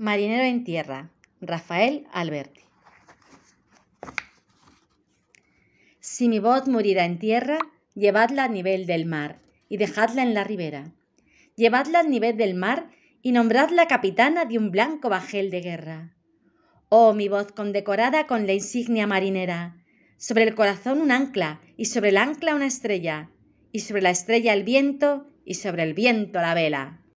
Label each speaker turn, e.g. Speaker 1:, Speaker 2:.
Speaker 1: Marinero en Tierra, Rafael Alberti. Si mi voz muriera en tierra, llevadla al nivel del mar y dejadla en la ribera. Llevadla al nivel del mar y nombradla capitana de un blanco bajel de guerra. Oh, mi voz condecorada con la insignia marinera, sobre el corazón un ancla y sobre el ancla una estrella, y sobre la estrella el viento y sobre el viento la vela.